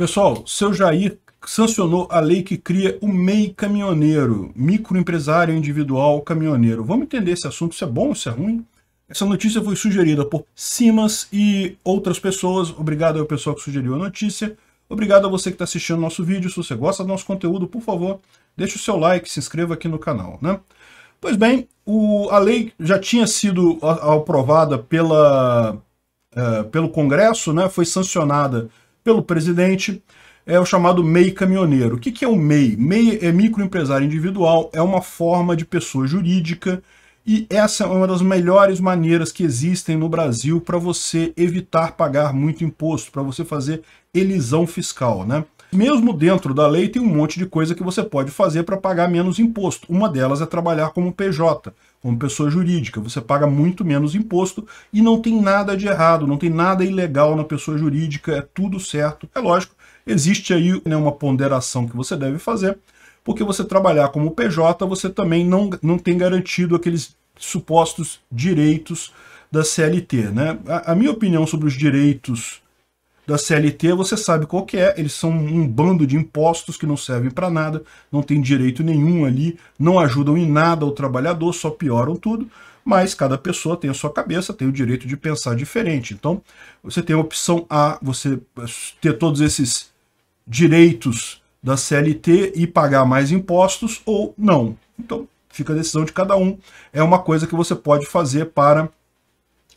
Pessoal, seu Jair sancionou a lei que cria o MEI caminhoneiro, microempresário individual caminhoneiro. Vamos entender esse assunto, se é bom, se é ruim. Essa notícia foi sugerida por Simas e outras pessoas. Obrigado ao pessoal que sugeriu a notícia. Obrigado a você que está assistindo nosso vídeo. Se você gosta do nosso conteúdo, por favor, deixe o seu like, se inscreva aqui no canal. Né? Pois bem, o, a lei já tinha sido aprovada pela, uh, pelo Congresso, né? foi sancionada pelo presidente, é o chamado MEI caminhoneiro. O que, é o MEI? MEI é microempresário individual, é uma forma de pessoa jurídica e essa é uma das melhores maneiras que existem no Brasil para você evitar pagar muito imposto, para você fazer elisão fiscal, né? Mesmo dentro da lei tem um monte de coisa que você pode fazer para pagar menos imposto. Uma delas é trabalhar como PJ, como pessoa jurídica. Você paga muito menos imposto e não tem nada de errado, não tem nada ilegal na pessoa jurídica, é tudo certo. É lógico, existe aí né, uma ponderação que você deve fazer, porque você trabalhar como PJ, você também não, não tem garantido aqueles supostos direitos da CLT. Né? A, a minha opinião sobre os direitos da CLT, você sabe qual que é, eles são um bando de impostos que não servem para nada, não tem direito nenhum ali, não ajudam em nada o trabalhador, só pioram tudo, mas cada pessoa tem a sua cabeça, tem o direito de pensar diferente. Então, você tem a opção A, você ter todos esses direitos da CLT e pagar mais impostos ou não. Então, fica a decisão de cada um. É uma coisa que você pode fazer para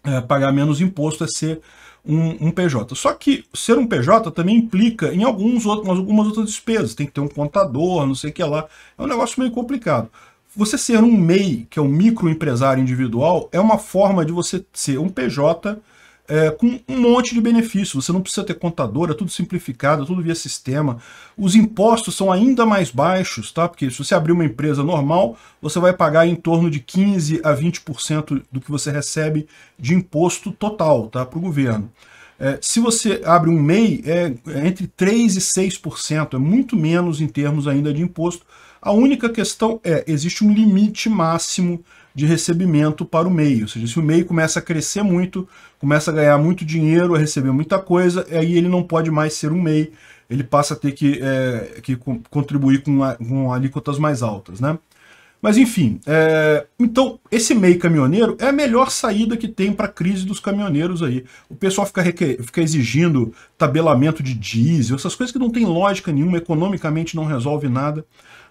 é, pagar menos imposto, é ser um, um, PJ. Só que ser um PJ também implica em alguns outros, algumas outras despesas. Tem que ter um contador, não sei o que lá. É um negócio meio complicado. Você ser um MEI, que é um microempresário individual, é uma forma de você ser um PJ é, com um monte de benefícios. Você não precisa ter contadora, tudo simplificado, tudo via sistema. Os impostos são ainda mais baixos, tá? Porque se você abrir uma empresa normal, você vai pagar em torno de 15 a 20% do que você recebe de imposto total, tá? Para o governo. É, se você abre um MEI, é, é entre 3% e 6%, é muito menos em termos ainda de imposto. A única questão é, existe um limite máximo de recebimento para o meio. Ou seja, se o meio começa a crescer muito, começa a ganhar muito dinheiro, a receber muita coisa, aí ele não pode mais ser um MEI, ele passa a ter que, é, que contribuir com, a, com alíquotas mais altas. Né? Mas enfim, é... então esse meio caminhoneiro é a melhor saída que tem para a crise dos caminhoneiros aí. O pessoal fica, fica exigindo tabelamento de diesel, essas coisas que não tem lógica nenhuma, economicamente não resolve nada.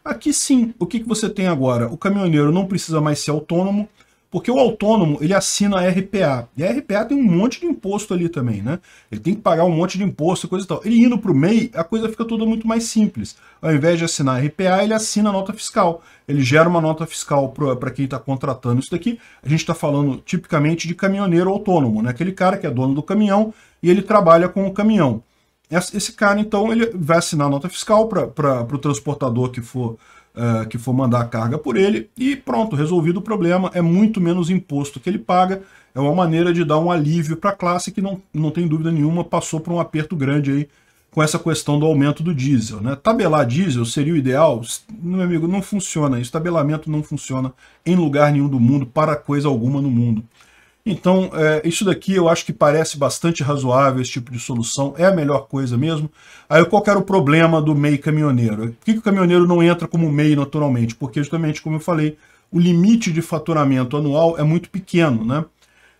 Aqui sim, o que, que você tem agora? O caminhoneiro não precisa mais ser autônomo, porque o autônomo, ele assina a RPA. E a RPA tem um monte de imposto ali também, né? Ele tem que pagar um monte de imposto e coisa e tal. Ele indo para o MEI, a coisa fica toda muito mais simples. Ao invés de assinar a RPA, ele assina a nota fiscal. Ele gera uma nota fiscal para quem está contratando isso daqui. A gente está falando tipicamente de caminhoneiro autônomo, né? Aquele cara que é dono do caminhão e ele trabalha com o caminhão. Esse cara, então, ele vai assinar a nota fiscal para o transportador que for ah, que for mandar a carga por ele e pronto, resolvido o problema, é muito menos imposto que ele paga, é uma maneira de dar um alívio para a classe que não, não tem dúvida nenhuma passou por um aperto grande aí com essa questão do aumento do diesel. Né? Tabelar diesel seria o ideal? Meu amigo, não funciona isso. Tabelamento não funciona em lugar nenhum do mundo, para coisa alguma no mundo. Então, é, isso daqui eu acho que parece bastante razoável, esse tipo de solução, é a melhor coisa mesmo. Aí, qual era o problema do MEI caminhoneiro? Por que, que o caminhoneiro não entra como MEI naturalmente? Porque, justamente, como eu falei, o limite de faturamento anual é muito pequeno, né?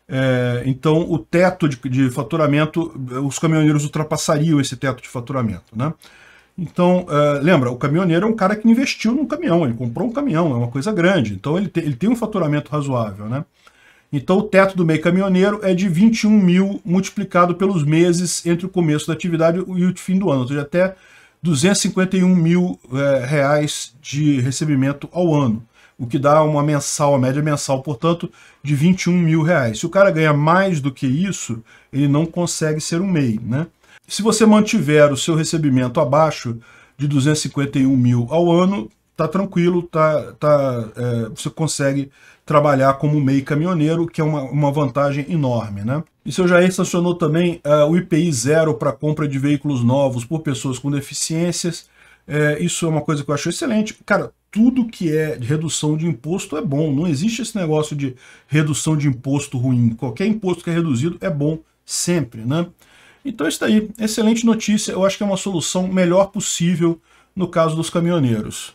É, então, o teto de, de, faturamento, os caminhoneiros ultrapassariam esse teto de faturamento, né? Então, é, lembra, o caminhoneiro é um cara que investiu num caminhão, ele comprou um caminhão, é uma coisa grande, então ele, te, ele tem um faturamento razoável, né? Então o teto do meio caminhoneiro é de 21 mil multiplicado pelos meses entre o começo da atividade e o fim do ano, ou seja, até 251 mil é, reais de recebimento ao ano, o que dá uma mensal, a média mensal, portanto, de 21 mil reais. Se o cara ganha mais do que isso, ele não consegue ser um MEI. Né? Se você mantiver o seu recebimento abaixo de 251 mil ao ano, tá tranquilo, tá, tá, é, você consegue trabalhar como meio caminhoneiro, que é uma, uma vantagem enorme. Né? E seu Jair sancionou também é, o IPI zero para compra de veículos novos por pessoas com deficiências. É, isso é uma coisa que eu acho excelente. Cara, tudo que é de redução de imposto é bom. Não existe esse negócio de redução de imposto ruim. Qualquer imposto que é reduzido é bom sempre. Né? Então é isso daí, excelente notícia. Eu acho que é uma solução melhor possível no caso dos caminhoneiros.